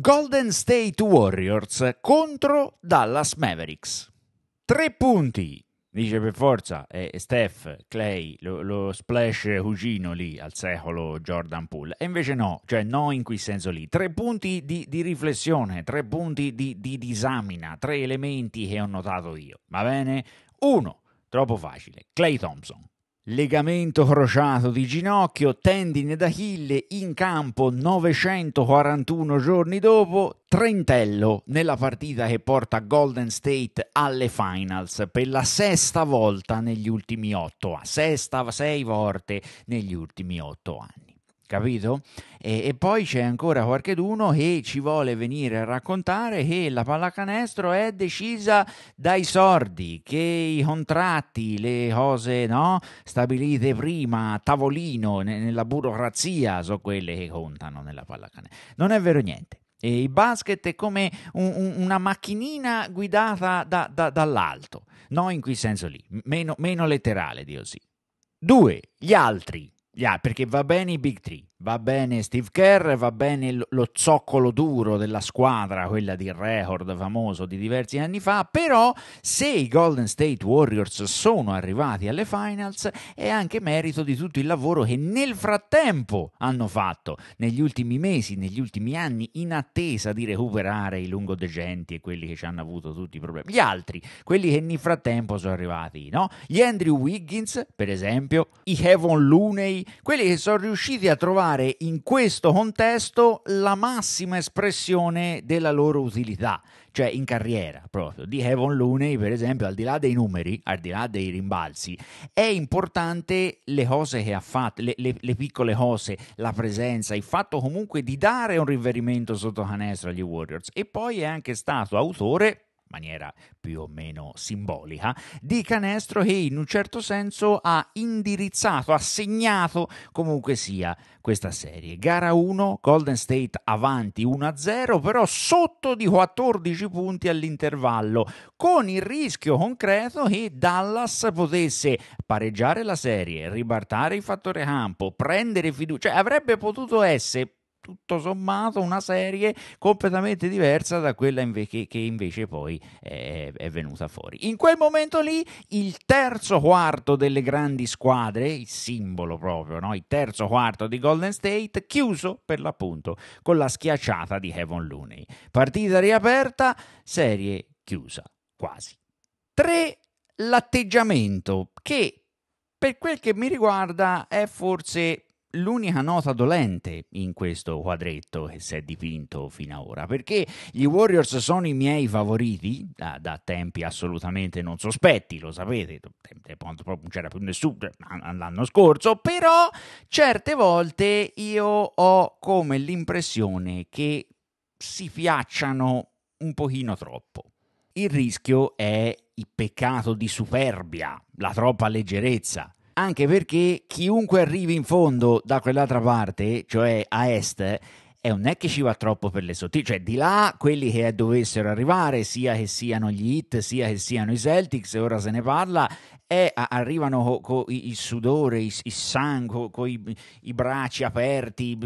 Golden State Warriors contro Dallas Mavericks. Tre punti, dice per forza eh, Steph, Clay, lo, lo splash Cugino lì al secolo Jordan Poole. E invece no, cioè no in quel senso lì. Tre punti di, di riflessione, tre punti di, di disamina, tre elementi che ho notato io. Va bene? Uno, troppo facile, Clay Thompson. Legamento crociato di ginocchio, tendine d'Achille in campo 941 giorni dopo, Trentello nella partita che porta Golden State alle finals per la sesta volta negli ultimi otto anni, sesta, sei volte negli ultimi otto anni capito? E, e poi c'è ancora qualcuno che ci vuole venire a raccontare che la pallacanestro è decisa dai sordi, che i contratti, le cose no? stabilite prima a tavolino, ne, nella burocrazia, sono quelle che contano nella pallacanestro. Non è vero niente. E il basket è come un, un, una macchinina guidata da, da, dall'alto, no in quel senso lì, meno, meno letterale, Dio sì. Due, gli altri. Yeah, perché va bene i big three, Va bene Steve Kerr, va bene lo zoccolo duro della squadra, quella di record famoso di diversi anni fa, però se i Golden State Warriors sono arrivati alle finals è anche merito di tutto il lavoro che nel frattempo hanno fatto negli ultimi mesi, negli ultimi anni, in attesa di recuperare i lungodegenti e quelli che ci hanno avuto tutti i problemi. Gli altri, quelli che nel frattempo sono arrivati, no? Gli Andrew Wiggins, per esempio, i Kevin Looney, quelli che sono riusciti a trovare trovare in questo contesto la massima espressione della loro utilità, cioè in carriera proprio. Di Evan Looney, per esempio, al di là dei numeri, al di là dei rimbalzi, è importante le cose che ha fatto, le, le, le piccole cose, la presenza, il fatto comunque di dare un riverimento sotto canestro agli Warriors. E poi è anche stato autore maniera più o meno simbolica, di canestro che in un certo senso ha indirizzato, ha segnato comunque sia questa serie. Gara 1, Golden State avanti 1-0, però sotto di 14 punti all'intervallo, con il rischio concreto che Dallas potesse pareggiare la serie, ribaltare il fattore campo, prendere fiducia, cioè avrebbe potuto essere tutto sommato una serie completamente diversa da quella invece, che invece poi è, è, venuta fuori. In quel momento lì il terzo quarto delle grandi squadre, il simbolo proprio, no? il terzo quarto di Golden State, chiuso per l'appunto con la schiacciata di Kevin Looney. Partita riaperta, serie chiusa, quasi. 3. L'atteggiamento che per quel che mi riguarda è forse l'unica nota dolente in questo quadretto che si è dipinto fino ad ora, perché gli Warriors sono i miei favoriti da, da tempi assolutamente non sospetti, lo sapete, non c'era più nessuno cioè, l'anno scorso, però certe volte io ho come l'impressione che si piacciano un pochino troppo. Il rischio è il peccato di superbia, la troppa leggerezza, anche perché chiunque arrivi in fondo da quell'altra parte, cioè a est, e eh, non è che ci va troppo per le sottili, cioè di là quelli che dovessero arrivare, sia che siano gli Heat, sia che siano i Celtics, ora se ne parla, e arrivano con co, il sudore, il, il sangue, con i, i, bracci aperti,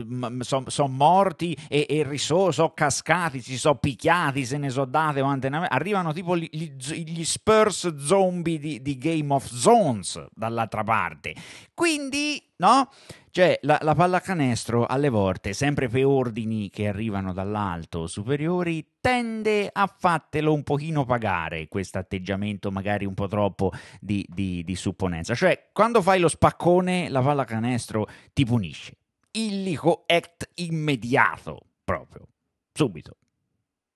sono son morti e, e riso, sono cascati, si sono picchiati, se ne sono date quante arrivano tipo gli, gli Spurs zombie di, di, Game of Zones dall'altra parte. Quindi, no? Cioè, la, la pallacanestro alle volte, sempre per ordini che arrivano dall'alto superiori, tende a fatelo un pochino pagare questo atteggiamento magari un po' troppo di, di, di, supponenza. Cioè, quando fai lo spaccone, la pallacanestro ti punisce. Illico act immediato, proprio, subito.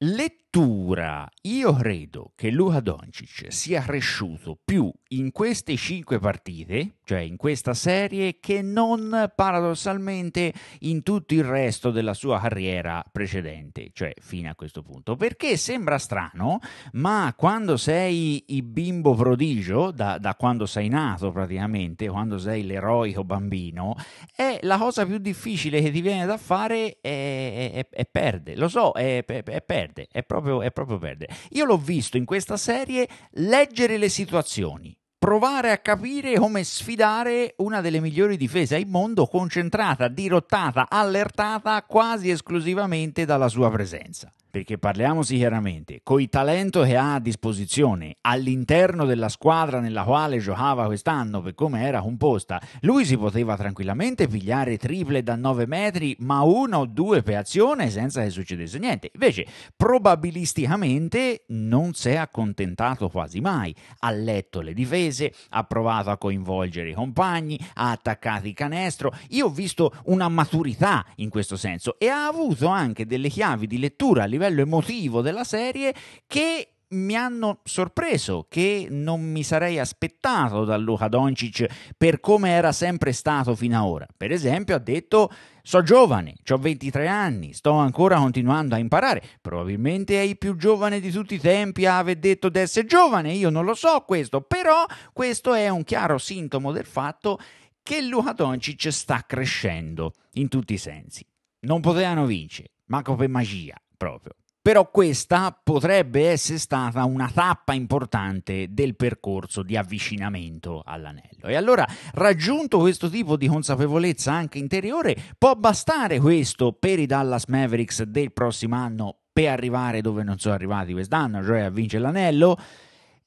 Le addirittura io credo che Luca Doncic sia cresciuto più in queste cinque partite, cioè in questa serie, che non paradossalmente in tutto il resto della sua carriera precedente, cioè fino a questo punto. Perché sembra strano, ma quando sei il bimbo prodigio, da, da quando sei nato praticamente, quando sei l'eroico bambino, è la cosa più difficile che ti viene da fare è, è, è, è perdere. Lo so, è, perdere, è proprio proprio, è proprio perdere. Io l'ho visto in questa serie leggere le situazioni provare a capire come sfidare una delle migliori difese al mondo, concentrata, dirottata, allertata quasi esclusivamente dalla sua presenza perché parliamoci chiaramente, con il talento che ha a disposizione all'interno della squadra nella quale giocava quest'anno, per come era composta, lui si poteva tranquillamente pigliare triple da 9 metri, ma una o due per azione senza che succedesse niente. Invece, probabilisticamente non si è accontentato quasi mai. Ha letto le difese, ha provato a coinvolgere i compagni, ha attaccato il canestro. Io ho visto una maturità in questo senso e ha avuto anche delle chiavi di lettura a livello livello emotivo della serie che mi hanno sorpreso, che non mi sarei aspettato da Luca Doncic per come era sempre stato fino ad ora. Per esempio, ha detto So giovane, ho 23 anni, sto ancora continuando a imparare. Probabilmente è il più giovane di tutti i tempi a detto di essere giovane, io non lo so questo, però questo è un chiaro sintomo del fatto che Luca Doncic sta crescendo in tutti i sensi. Non potevano vincere, manco per magia, proprio. Però questa potrebbe essere stata una tappa importante del percorso di avvicinamento all'anello. E allora, raggiunto questo tipo di consapevolezza anche interiore, può bastare questo per i Dallas Mavericks del prossimo anno per arrivare dove non sono arrivati quest'anno, cioè a vincere l'anello?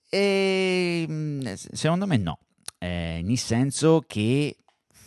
E ehm, secondo me no. Eh, nel senso che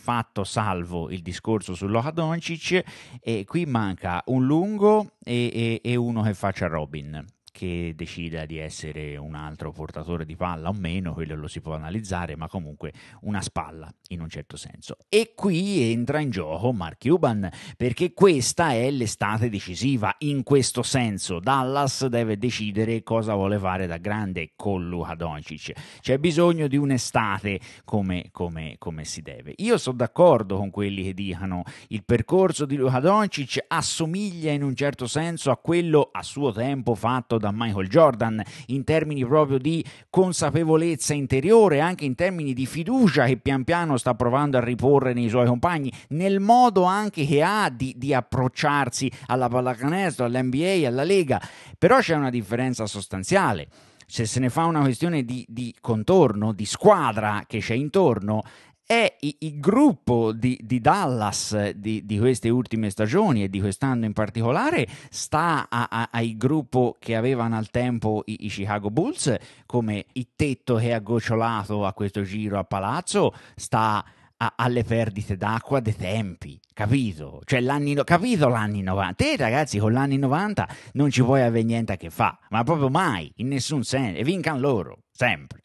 fatto salvo il discorso su Loha Doncic, e qui manca un lungo e, e, e uno che faccia Robin che decida di essere un altro portatore di palla o meno, quello lo si può analizzare, ma comunque una spalla in un certo senso. E qui entra in gioco Mark Cuban, perché questa è l'estate decisiva in questo senso. Dallas deve decidere cosa vuole fare da grande con Luka Doncic. C'è bisogno di un'estate come, come, come si deve. Io sono d'accordo con quelli che dicono il percorso di Luka Doncic assomiglia in un certo senso a quello a suo tempo fatto da da Michael Jordan in termini proprio di consapevolezza interiore, anche in termini di fiducia che pian piano sta provando a riporre nei suoi compagni, nel modo anche che ha di, di approcciarsi alla pallacanestro, all'NBA, alla Lega. Però c'è una differenza sostanziale se se ne fa una questione di, di, contorno, di squadra che c'è intorno, è il gruppo di, di Dallas di, di, queste ultime stagioni e di quest'anno in particolare sta a, a, ai gruppo che avevano al tempo i, i, Chicago Bulls come il tetto che ha gocciolato a questo giro a palazzo sta a, alle perdite d'acqua dei tempi capito? Cioè l'anni, capito l'anni 90? Te ragazzi con l'anni 90 non ci puoi avere niente a che fa ma proprio mai, in nessun senso e vincano loro, sempre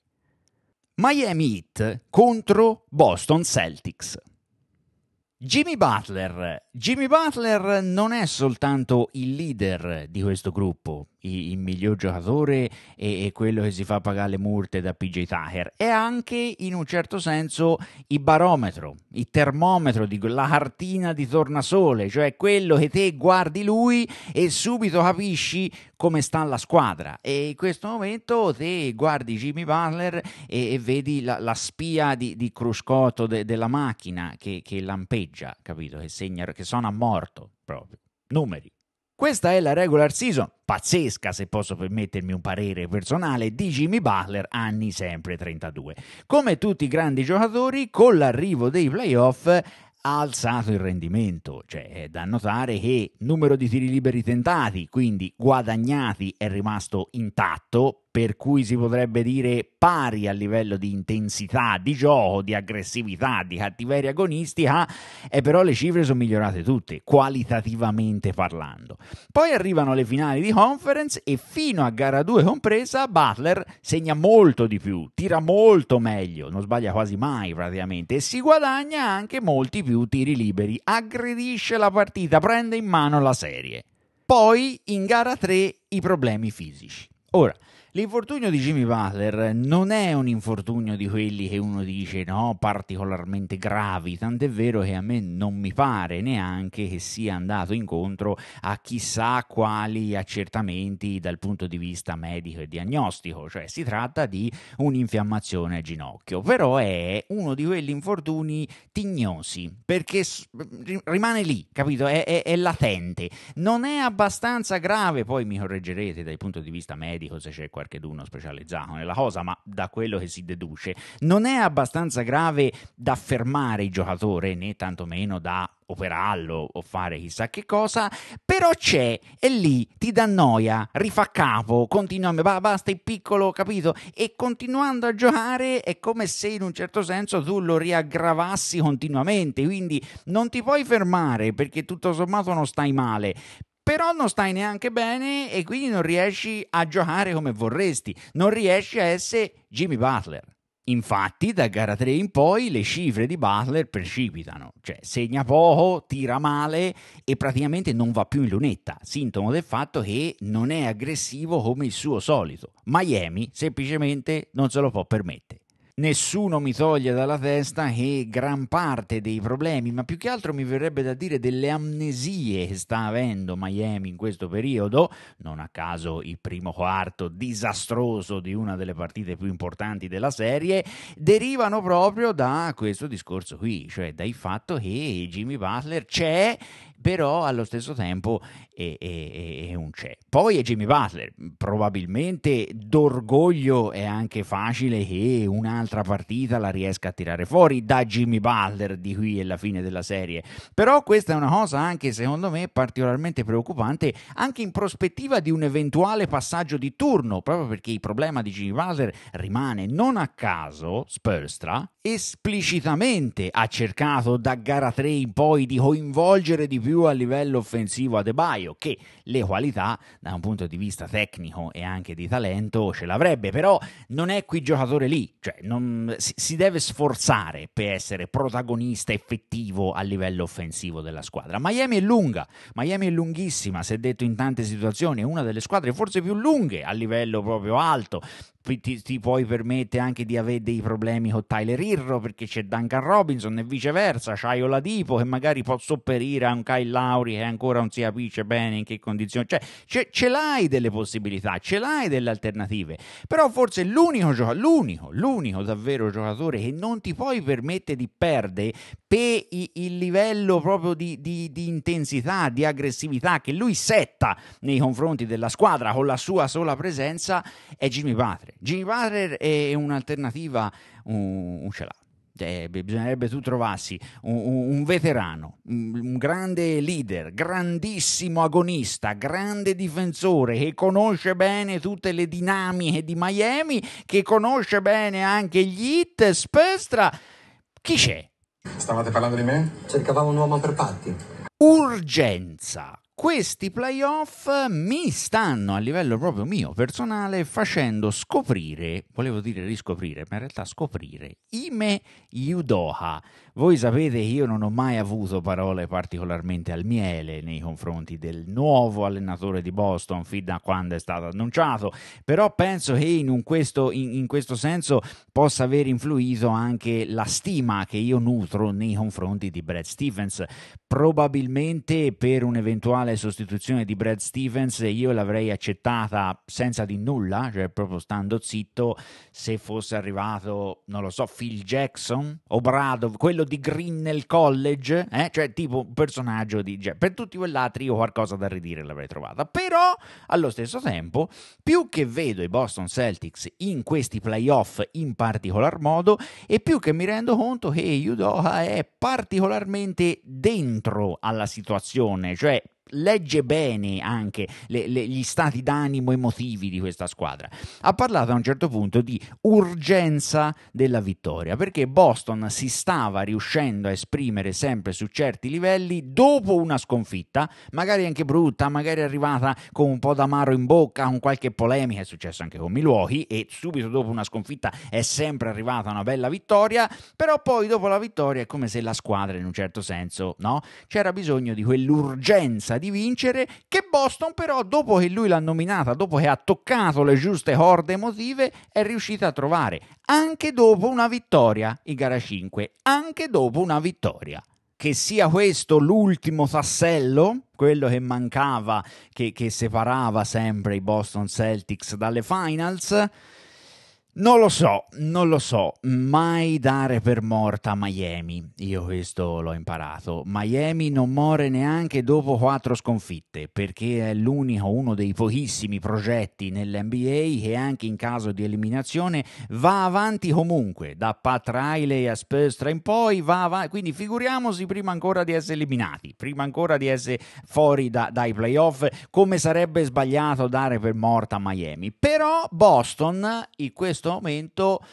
Miami Heat contro Boston Celtics. Jimmy Butler. Jimmy Butler non è soltanto il leader di questo gruppo, il miglior giocatore e, e, quello che si fa pagare le multe da PJ Tucker è anche in un certo senso il barometro, il termometro, di, la cartina di tornasole, cioè quello che te guardi lui e subito capisci come sta la squadra e in questo momento te guardi Jimmy Butler e, e vedi la, la, spia di, di cruscotto de, della macchina che, che lampeggia, capito? Che, segna, che sono a morto proprio, numeri. Questa è la regular season, pazzesca se posso permettermi un parere personale, di Jimmy Butler, anni sempre 32. Come tutti i grandi giocatori, con l'arrivo dei playoff ha alzato il rendimento, cioè è da notare che il numero di tiri liberi tentati, quindi guadagnati, è rimasto intatto, per cui si potrebbe dire pari a livello di intensità di gioco, di aggressività, di cattiveria agonistica, ah, e però le cifre sono migliorate tutte, qualitativamente parlando. Poi arrivano le finali di conference e fino a gara 2 compresa Butler segna molto di più, tira molto meglio, non sbaglia quasi mai praticamente, e si guadagna anche molti più tiri liberi, aggredisce la partita, prende in mano la serie. Poi in gara 3 i problemi fisici. Ora, L'infortunio di Jimmy Butler non è un infortunio di quelli che uno dice no, particolarmente gravi, tant'è vero che a me non mi pare neanche che sia andato incontro a chissà quali accertamenti dal punto di vista medico e diagnostico, cioè si tratta di un'infiammazione al ginocchio, però è uno di quegli infortuni tignosi, perché rimane lì, capito? È, è, è latente, non è abbastanza grave, poi mi correggerete dal punto di vista medico se c'è qualcosa qualche qualcheduno specializzato nella cosa, ma da quello che si deduce, non è abbastanza grave da fermare il giocatore, né tantomeno da operarlo o fare chissà che cosa, però c'è e lì ti dà noia, rifà capo, continua, basta il piccolo, capito? E continuando a giocare è come se in un certo senso tu lo riaggravassi continuamente, quindi non ti puoi fermare perché tutto sommato non stai male, però non stai neanche bene e quindi non riesci a giocare come vorresti, non riesci a essere Jimmy Butler. Infatti, da gara 3 in poi le cifre di Butler precipitano, cioè segna poco, tira male e praticamente non va più in lunetta, sintomo del fatto che non è aggressivo come il suo solito. Miami semplicemente non se lo può permettere nessuno mi toglie dalla testa che gran parte dei problemi, ma più che altro mi verrebbe da dire delle amnesie che sta avendo Miami in questo periodo, non a caso il primo quarto disastroso di una delle partite più importanti della serie, derivano proprio da questo discorso qui, cioè dal fatto che Jimmy Butler c'è però allo stesso tempo è, è, è, un c'è. Poi è Jimmy Butler, probabilmente d'orgoglio è anche facile che un altro un'altra partita la riesca a tirare fuori da Jimmy Balder di qui alla fine della serie. Però questa è una cosa anche secondo me particolarmente preoccupante, anche in prospettiva di un eventuale passaggio di turno, proprio perché il problema di Jimmy Balder rimane non a caso Spurstra esplicitamente ha cercato da gara 3 in poi di coinvolgere di più a livello offensivo Adebaio che le qualità da un punto di vista tecnico e anche di talento ce l'avrebbe però non è qui giocatore lì cioè non, si, deve sforzare per essere protagonista effettivo a livello offensivo della squadra Miami è lunga Miami è lunghissima si è detto in tante situazioni è una delle squadre forse più lunghe a livello proprio alto ti, ti puoi permettere anche di avere dei problemi con Tyler Reed Pirro perché c'è Duncan Robinson e viceversa, c'hai Oladipo che magari può sopperire a un Kyle Lauri che ancora non si capisce bene in che condizioni, cioè ce, ce l'hai delle possibilità, ce l'hai delle alternative, però forse l'unico, gioca- l'unico, l'unico davvero giocatore che non ti poi permette di perdere per il livello proprio di, di, di, intensità, di aggressività che lui setta nei confronti della squadra con la sua sola presenza è Jimmy Butler. Jimmy Butler è un'alternativa, un, un ce l'ha. Eh, bisognerebbe tu trovassi un, un veterano, un, un, grande leader, grandissimo agonista, grande difensore che conosce bene tutte le dinamiche di Miami, che conosce bene anche gli hit, Spestra. Chi c'è? Stavate parlando di me? Cercavamo un uomo per patti. Urgenza. Questi playoff mi stanno a livello proprio mio personale facendo scoprire, volevo dire riscoprire, ma in realtà scoprire Ime Yudoha, voi sapete che io non ho mai avuto parole particolarmente al miele nei confronti del nuovo allenatore di Boston fin da quando è stato annunciato, però penso che in, questo, in, in questo senso possa aver influito anche la stima che io nutro nei confronti di Brad Stevens. Probabilmente per un'eventuale sostituzione di Brad Stevens io l'avrei accettata senza di nulla, cioè proprio stando zitto, se fosse arrivato, non lo so, Phil Jackson o Bradov, quello di Grinnell College, eh? cioè tipo un personaggio di... Cioè, per tutti quell'altri io qualcosa da ridire l'avrei trovata, però allo stesso tempo più che vedo i Boston Celtics in questi playoff in particolar modo e più che mi rendo conto che Udoha è particolarmente dentro alla situazione, cioè legge bene anche le, le, gli stati d'animo emotivi di questa squadra. Ha parlato a un certo punto di urgenza della vittoria, perché Boston si stava riuscendo a esprimere sempre su certi livelli dopo una sconfitta, magari anche brutta, magari arrivata con un po' d'amaro in bocca, con qualche polemica, è successo anche con Milwaukee e subito dopo una sconfitta è sempre arrivata una bella vittoria, però poi dopo la vittoria è come se la squadra in un certo senso, no? C'era bisogno di quell'urgenza di vincere, che Boston però dopo che lui l'ha nominata, dopo che ha toccato le giuste corde emotive, è riuscita a trovare, anche dopo una vittoria, in gara 5, anche dopo una vittoria che sia questo l'ultimo tassello, quello che mancava, che, che, separava sempre i Boston Celtics dalle finals, non lo so, non lo so, mai dare per morta Miami, io questo l'ho imparato. Miami non muore neanche dopo quattro sconfitte, perché è l'unico, uno dei pochissimi progetti nell'NBA che anche in caso di eliminazione va avanti comunque, da Pat Riley a Spurstra in poi, va avanti, quindi figuriamoci prima ancora di essere eliminati, prima ancora di essere fuori da, dai playoff, come sarebbe sbagliato dare per morta Miami. Però Boston, in questo questo momento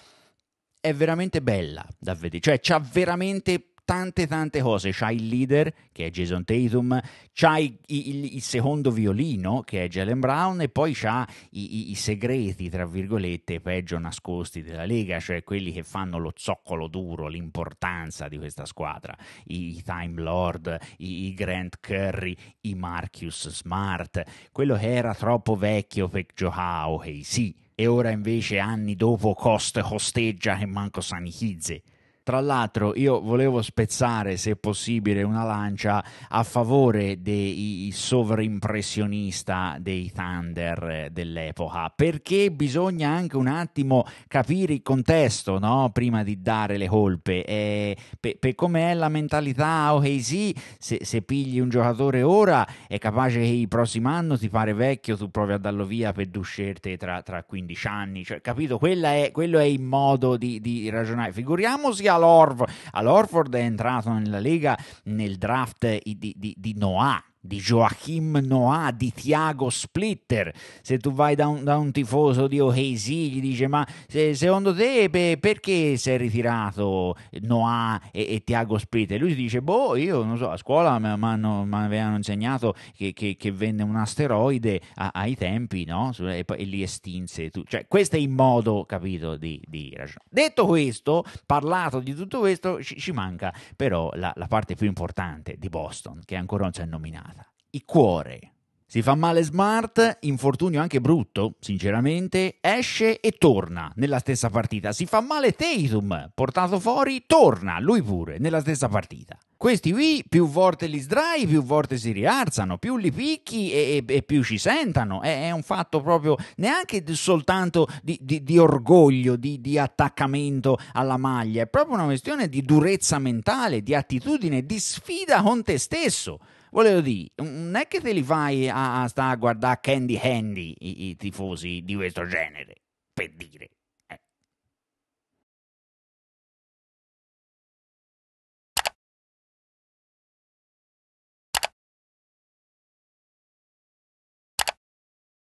è veramente bella da vedere, cioè ci ha veramente tante tante cose. C'hai il leader, che è Jason Tatum, c'hai il, il, il secondo violino, che è Jalen Brown, e poi c'ha i, i, i, segreti, tra virgolette, peggio nascosti della Lega, cioè quelli che fanno lo zoccolo duro, l'importanza di questa squadra. I, i Time Lord, i, Grant Curry, i Marcus Smart, quello che era troppo vecchio per Johao, hey, sì. E ora invece, anni dopo, Cost costeggia e manco sanitizze. Tra l'altro io volevo spezzare, se possibile, una lancia a favore dei sovrimpressionista dei Thunder eh, dell'epoca, perché bisogna anche un attimo capire il contesto no? prima di dare le colpe. Eh, per, per come è la mentalità OKC, sì, se, se pigli un giocatore ora è capace che il prossimo anno ti pare vecchio, tu provi a darlo via per due scelte tra, tra 15 anni. Cioè, capito? È, quello è il modo di, di ragionare. Figuriamoci a Alorv. Alorford è entrato nella Lega nel draft eh, di, di, di Noah di Joachim Noah, di Tiago Splitter. Se tu vai da un, da un tifoso di Oheisi, gli dice: Ma se, secondo te beh, perché si è ritirato Noah e, e Tiago Splitter? Lui dice: Boh, io non so, a scuola mi avevano insegnato che, che, che, venne un asteroide a, ai tempi, no? E, e li estinse. Tu. Cioè, questo è il modo, capito, di, di ragionare. Detto questo, parlato di tutto questo, ci, ci manca però la, la parte più importante di Boston, che ancora non si è nominata i cuore. Si fa male Smart, infortunio anche brutto, sinceramente, esce e torna nella stessa partita. Si fa male Tatum, portato fuori, torna lui pure nella stessa partita. Questi qui più volte li sdrai, più volte si rialzano, più li picchi e, e, e più ci sentano. È, è, un fatto proprio neanche soltanto di, di, di orgoglio, di, di attaccamento alla maglia, è proprio una questione di durezza mentale, di attitudine, di sfida con te stesso. Volevo dire, mm, non è che te li fai a, a sta a guardare Candy Handy i, i tifosi di questo genere, per dire.